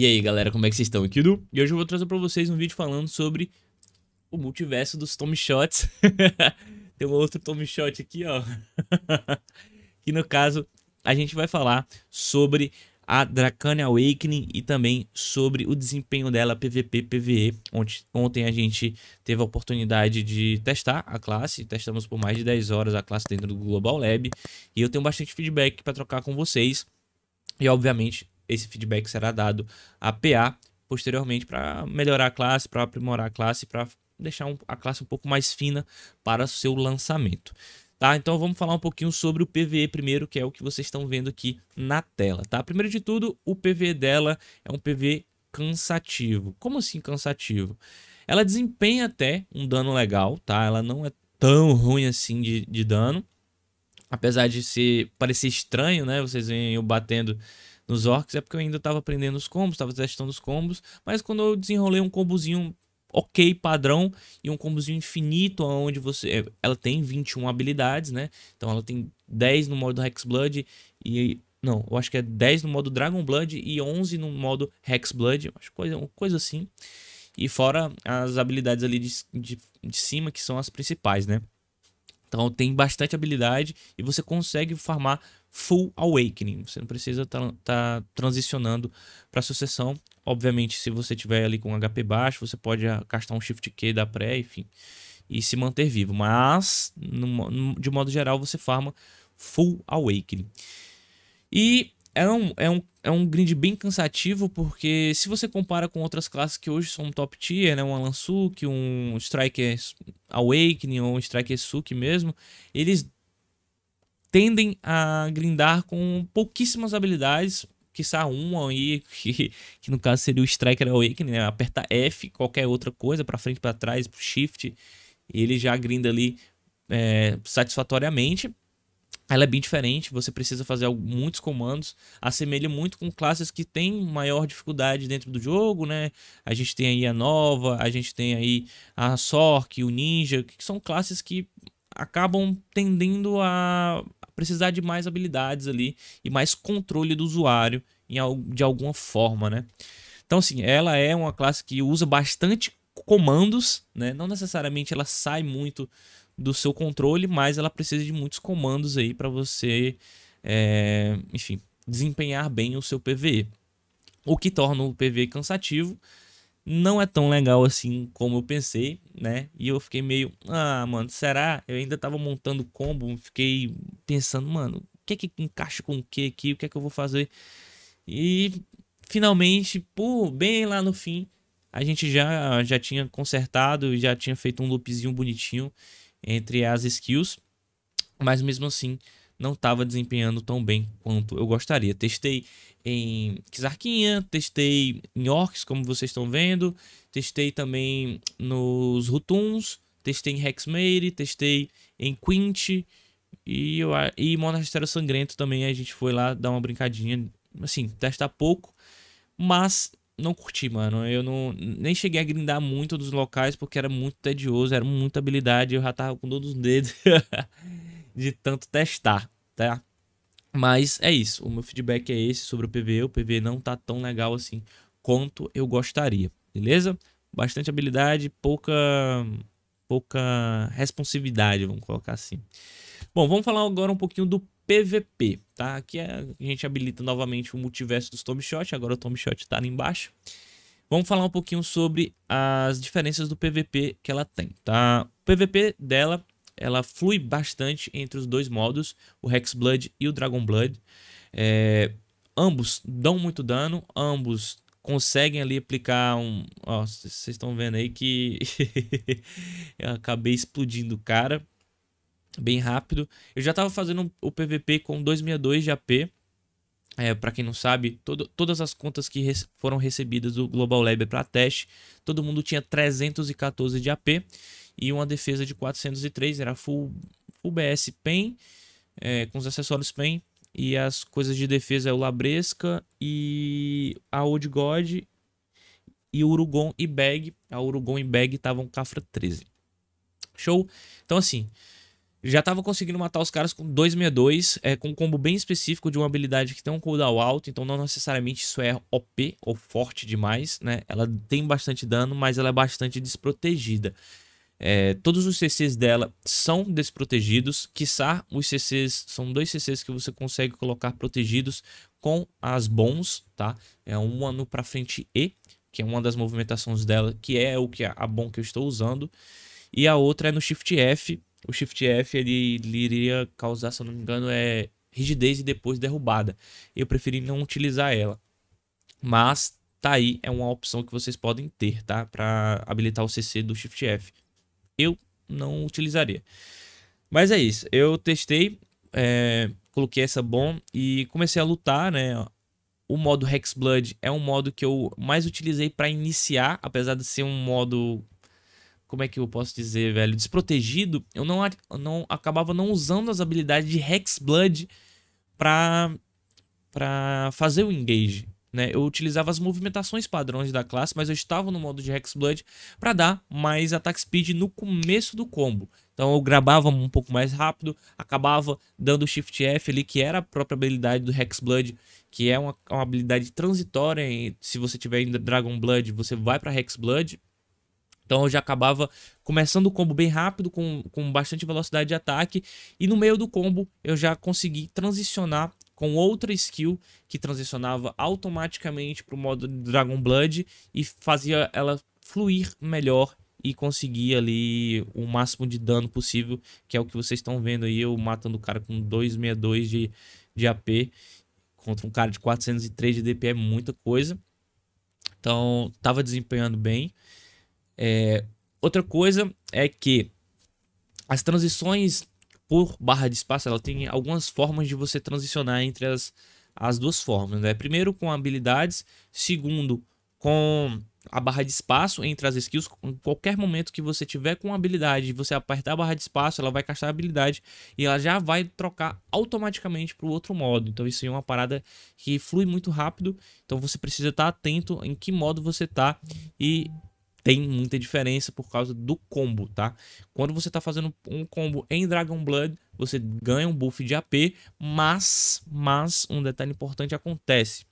E aí galera, como é que vocês estão? Aqui do é E hoje eu vou trazer pra vocês um vídeo falando sobre o multiverso dos Tommy Shots Tem um outro Tommy Shot aqui, ó Que no caso, a gente vai falar sobre a Dracane Awakening e também sobre o desempenho dela PVP PVE. Ontem, ontem a gente teve a oportunidade de testar a classe, testamos por mais de 10 horas a classe dentro do Global Lab e eu tenho bastante feedback para trocar com vocês. E obviamente esse feedback será dado à PA posteriormente para melhorar a classe, para aprimorar a classe, para deixar um, a classe um pouco mais fina para o seu lançamento. Tá? Então vamos falar um pouquinho sobre o PVE primeiro, que é o que vocês estão vendo aqui na tela. Tá? Primeiro de tudo, o PVE dela é um PVE cansativo. Como assim cansativo? Ela desempenha até um dano legal, tá? Ela não é tão ruim assim de, de dano. Apesar de ser, parecer estranho, né? Vocês veem eu batendo nos orcs é porque eu ainda tava aprendendo os combos, tava testando os combos, mas quando eu desenrolei um combozinho ok padrão e um combozinho infinito onde você é, ela tem 21 habilidades, né? Então ela tem 10 no modo Hexblood e não, eu acho que é 10 no modo Dragon Blood e 11 no modo Hexblood, acho coisa coisa assim. E fora as habilidades ali de, de, de cima que são as principais, né? Então tem bastante habilidade e você consegue farmar full awakening. Você não precisa estar tá, tá transicionando para sucessão. Obviamente, se você tiver ali com HP baixo, você pode castar um shift Q da pré, enfim, e se manter vivo. Mas, no, de modo geral, você farma full awakening. E é um, é um, é um grid bem cansativo, porque se você compara com outras classes que hoje são top tier, né? Um Alan Suk, um Striker Awakening ou um Striker Suk mesmo, eles tendem a grindar com pouquíssimas habilidades, quiçá uma aí, que, que no caso seria o Striker Awakening, né? Aperta F, qualquer outra coisa, para frente, para trás, pro Shift, ele já grinda ali é, satisfatoriamente. Ela é bem diferente, você precisa fazer muitos comandos, assemelha muito com classes que têm maior dificuldade dentro do jogo, né? A gente tem aí a Nova, a gente tem aí a Sork, o Ninja, que são classes que acabam tendendo a precisar de mais habilidades ali e mais controle do usuário em, de alguma forma, né? Então, assim, ela é uma classe que usa bastante comandos, né? Não necessariamente ela sai muito do seu controle, mas ela precisa de muitos comandos aí para você, é, enfim, desempenhar bem o seu PVE. O que torna o PVE cansativo, não é tão legal assim como eu pensei, né? E eu fiquei meio, ah, mano, será? Eu ainda tava montando combo, fiquei pensando, mano, o que é que encaixa com o que aqui? O que é que eu vou fazer? E finalmente, por bem lá no fim, a gente já já tinha consertado e já tinha feito um loopzinho bonitinho entre as skills, mas mesmo assim não estava desempenhando tão bem quanto eu gostaria. Testei em Kizarquinha, testei em Orcs, como vocês estão vendo, testei também nos Rutuns, testei em Hexmere testei em Quint e, eu, e Monastério Sangrento também a gente foi lá dar uma brincadinha, assim, testar pouco, mas não curti, mano. Eu não nem cheguei a grindar muito dos locais porque era muito tedioso, era muita habilidade, eu já tava com todos os dedos de tanto testar, tá? Mas é isso, o meu feedback é esse sobre o PVE. O PVE não tá tão legal assim quanto eu gostaria, beleza? Bastante habilidade, pouca pouca responsividade, vamos colocar assim. Bom, vamos falar agora um pouquinho do PVP, tá? Aqui é, a gente habilita novamente o multiverso dos Tomb Shot, agora o Tomb Shot tá ali embaixo. Vamos falar um pouquinho sobre as diferenças do PVP que ela tem, tá? O PVP dela ela flui bastante entre os dois modos, o Hexblood e o Dragon É, ambos dão muito dano, ambos conseguem ali aplicar um. vocês estão vendo aí que eu acabei explodindo o cara bem rápido. Eu já estava fazendo o PVP com 262 de AP. É, para quem não sabe, todo, todas as contas que foram recebidas do Global Lab para teste, todo mundo tinha 314 de AP e uma defesa de 403, era full, full BS PEN, é, com os acessórios PEN, e as coisas de defesa é o Labresca e a Old God e Urugon e Bag. A Urugon e Bag estavam Cafra 13. Show? Então assim, já tava conseguindo matar os caras com 262, é, com um combo bem específico de uma habilidade que tem um cooldown alto, então não necessariamente isso é OP ou forte demais, né? Ela tem bastante dano, mas ela é bastante desprotegida. É, todos os CCs dela são desprotegidos, quiçá os CCs, são dois CCs que você consegue colocar protegidos com as bons, tá? É uma no para frente E, que é uma das movimentações dela, que é o que a, a bom que eu estou usando, e a outra é no Shift F. O Shift F ele, ele iria causar, se eu não me engano, é rigidez e depois derrubada. Eu preferi não utilizar ela. Mas tá aí, é uma opção que vocês podem ter, tá? Para habilitar o CC do Shift F eu não utilizaria. Mas é isso. Eu testei, é, coloquei essa bom e comecei a lutar, né? O modo Hexblood é um modo que eu mais utilizei para iniciar, apesar de ser um modo como é que eu posso dizer, velho, desprotegido, eu não, não acabava não usando as habilidades de Hexblood para para fazer o engage. Né? Eu utilizava as movimentações padrões da classe, mas eu estava no modo de Hexblood para dar mais attack speed no começo do combo. Então eu gravava um pouco mais rápido, acabava dando Shift F ali, que era a própria habilidade do Hexblood, que é uma, uma habilidade transitória. se você tiver em Dragon Blood, você vai para Hexblood. Então eu já acabava começando o combo bem rápido, com, com bastante velocidade de ataque. E no meio do combo eu já consegui transicionar com outra skill que transicionava automaticamente para o modo Dragon Blood e fazia ela fluir melhor e conseguir ali o máximo de dano possível, que é o que vocês estão vendo aí, eu matando o cara com 262 de, de AP contra um cara de 403 de DP é muita coisa. Então, tava desempenhando bem. É... outra coisa é que as transições por barra de espaço, ela tem algumas formas de você transicionar entre as, as duas formas, né? Primeiro com habilidades, segundo com a barra de espaço entre as skills, em qualquer momento que você tiver com habilidade, você apertar a barra de espaço, ela vai caixar a habilidade e ela já vai trocar automaticamente para o outro modo. Então isso é uma parada que flui muito rápido, então você precisa estar atento em que modo você está e tem muita diferença por causa do combo, tá? Quando você tá fazendo um combo em Dragon Blood, você ganha um buff de AP, mas, mas um detalhe importante acontece.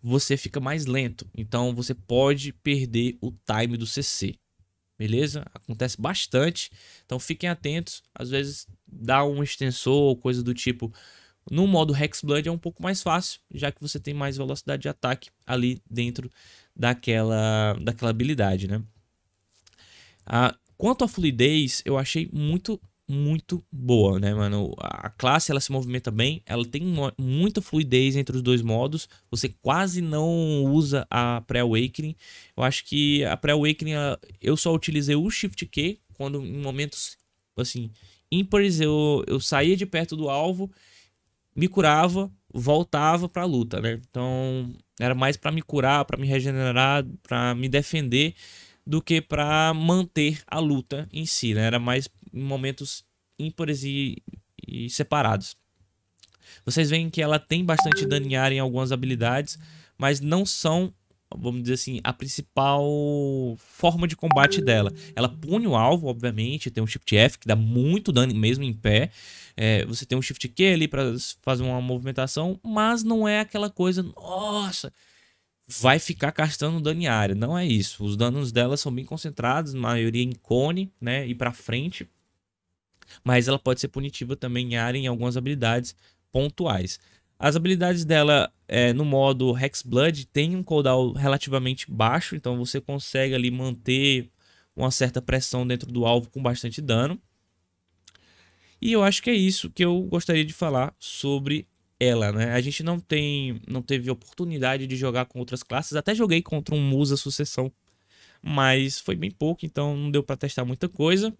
Você fica mais lento, então você pode perder o time do CC. Beleza? Acontece bastante. Então fiquem atentos. Às vezes dá um extensor ou coisa do tipo no modo Hexblood é um pouco mais fácil, já que você tem mais velocidade de ataque ali dentro daquela, daquela habilidade, né? Ah, quanto à fluidez, eu achei muito, muito boa, né, mano? A classe, ela se movimenta bem, ela tem muita fluidez entre os dois modos, você quase não usa a pré-awakening. Eu acho que a pré-awakening, eu só utilizei o Shift Q quando em momentos, assim, ímpares, eu, eu saía de perto do alvo me curava, voltava pra luta, né? Então, era mais para me curar, para me regenerar, para me defender do que para manter a luta em si, né? Era mais em momentos ímpares e, e separados. Vocês veem que ela tem bastante daniar em algumas habilidades, mas não são vamos dizer assim, a principal forma de combate dela. Ela pune o alvo, obviamente, tem um Shift F que dá muito dano mesmo em pé. É, você tem um Shift Q ali para fazer uma movimentação, mas não é aquela coisa, nossa, vai ficar castando dano em área. Não é isso. Os danos dela são bem concentrados, maioria em cone, né, e para frente. Mas ela pode ser punitiva também em área em algumas habilidades pontuais. As habilidades dela é, no modo Hexblood tem um cooldown relativamente baixo, então você consegue ali manter uma certa pressão dentro do alvo com bastante dano. E eu acho que é isso que eu gostaria de falar sobre ela, né? A gente não tem, não teve oportunidade de jogar com outras classes. Até joguei contra um Musa Sucessão, mas foi bem pouco, então não deu para testar muita coisa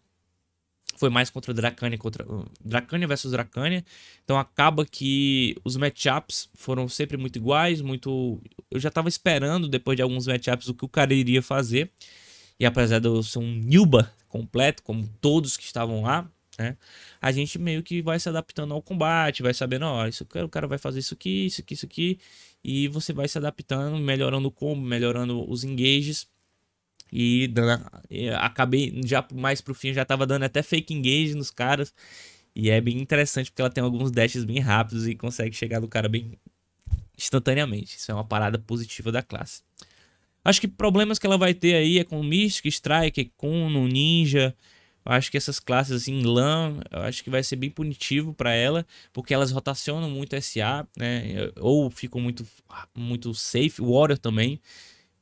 foi mais contra Dracânia contra Dracânia versus Dracânia. Então acaba que os matchups foram sempre muito iguais, muito eu já tava esperando depois de alguns matchups o que o cara iria fazer. E apesar de eu ser um Nilba completo, como todos que estavam lá, né? A gente meio que vai se adaptando ao combate, vai sabendo, ó, isso o cara vai fazer isso aqui, isso aqui, isso aqui, e você vai se adaptando, melhorando o combo, melhorando os engages e dando, acabei já mais pro fim, já tava dando até fake engage nos caras. E é bem interessante porque ela tem alguns dashes bem rápidos e consegue chegar no cara bem instantaneamente. Isso é uma parada positiva da classe. Acho que problemas que ela vai ter aí é com Mystic, Strike, Kuno, Ninja. Eu acho que essas classes assim, LAN, eu acho que vai ser bem punitivo para ela, porque elas rotacionam muito SA, né? Ou ficam muito, muito safe, Warrior também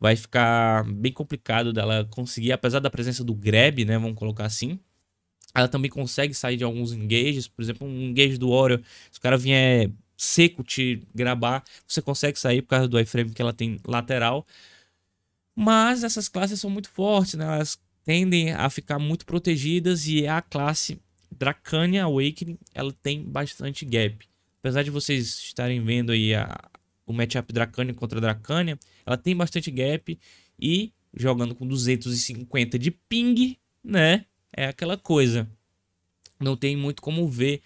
vai ficar bem complicado dela conseguir, apesar da presença do grab, né, vamos colocar assim. Ela também consegue sair de alguns engages, por exemplo, um engage do Warrior, se o cara vier seco te grabar, você consegue sair por causa do iframe que ela tem lateral. Mas essas classes são muito fortes, né? Elas tendem a ficar muito protegidas e é a classe Dracania Awakening, ela tem bastante gap. Apesar de vocês estarem vendo aí a, o matchup Dracânia contra Dracânia. Ela tem bastante gap e jogando com 250 de ping, né? É aquela coisa. Não tem muito como ver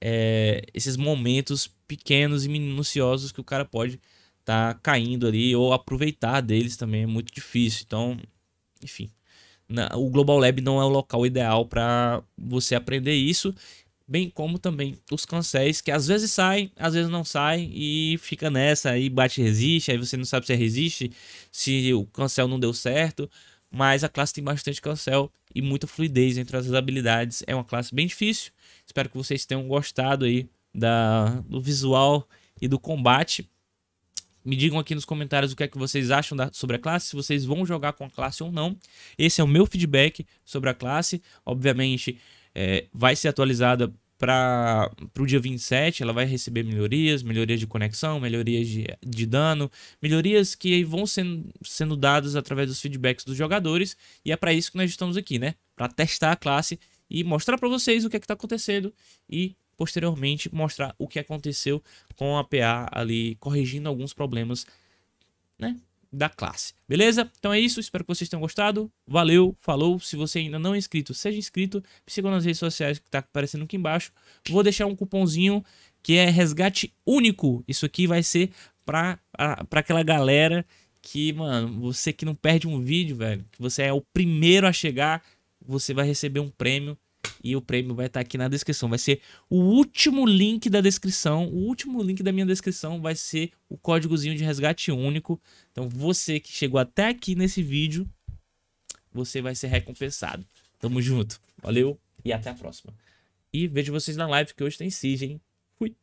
é, esses momentos pequenos e minuciosos que o cara pode estar tá caindo ali ou aproveitar deles também. É muito difícil. Então, enfim. Na, o Global Lab não é o local ideal para você aprender isso bem como também os cancéis que às vezes saem, às vezes não saem e fica nessa, aí bate e resiste, aí você não sabe se é resiste, se o cancel não deu certo, mas a classe tem bastante cancel e muita fluidez entre as habilidades, é uma classe bem difícil. Espero que vocês tenham gostado aí da, do visual e do combate. Me digam aqui nos comentários o que é que vocês acham da, sobre a classe, se vocês vão jogar com a classe ou não. Esse é o meu feedback sobre a classe. Obviamente, é, vai ser atualizada para o dia 27, ela vai receber melhorias, melhorias de conexão, melhorias de, de dano, melhorias que vão sendo, sendo dadas através dos feedbacks dos jogadores, e é para isso que nós estamos aqui, né? Para testar a classe e mostrar para vocês o que é que está acontecendo e posteriormente mostrar o que aconteceu com a PA ali, corrigindo alguns problemas, né? da classe. Beleza? Então é isso, espero que vocês tenham gostado. Valeu, falou. Se você ainda não é inscrito, seja inscrito. Me nas redes sociais que tá aparecendo aqui embaixo. Vou deixar um cupomzinho que é resgate único. Isso aqui vai ser pra, pra aquela galera que, mano, você que não perde um vídeo, velho, que você é o primeiro a chegar, você vai receber um prêmio e o prêmio vai estar tá aqui na descrição. Vai ser o último link da descrição. O último link da minha descrição vai ser o códigozinho de resgate único. Então você que chegou até aqui nesse vídeo, você vai ser recompensado. Tamo junto. Valeu e até a próxima. E vejo vocês na live que hoje tem Siege, hein? Fui!